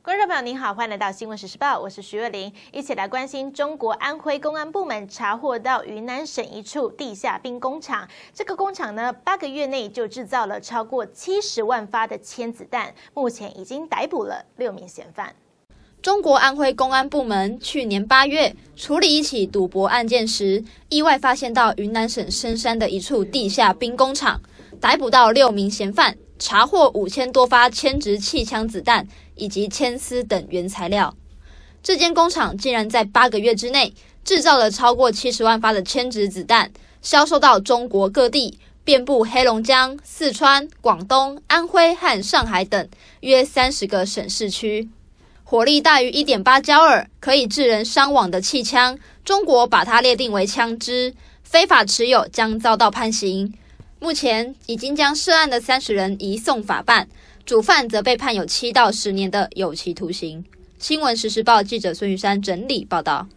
观众朋友您好，欢迎来到《新闻时事报》，我是徐若琳，一起来关心中国安徽公安部门查获到云南省一处地下兵工厂。这个工厂呢，八个月内就制造了超过七十万发的铅子弹，目前已经逮捕了六名嫌犯。中国安徽公安部门去年八月处理一起赌博案件时，意外发现到云南省深山的一处地下兵工厂，逮捕到六名嫌犯。查获五千多发铅制气枪子弹以及铅丝等原材料。这间工厂竟然在八个月之内制造了超过七十万发的铅值子弹，销售到中国各地，遍布黑龙江、四川、广东、安徽和上海等约三十个省市区。火力大于一点八焦耳，可以致人伤亡的气枪，中国把它列定为枪支，非法持有将遭到判刑。目前已经将涉案的三十人移送法办，主犯则被判有七到十年的有期徒刑。新闻实时报记者孙玉山整理报道。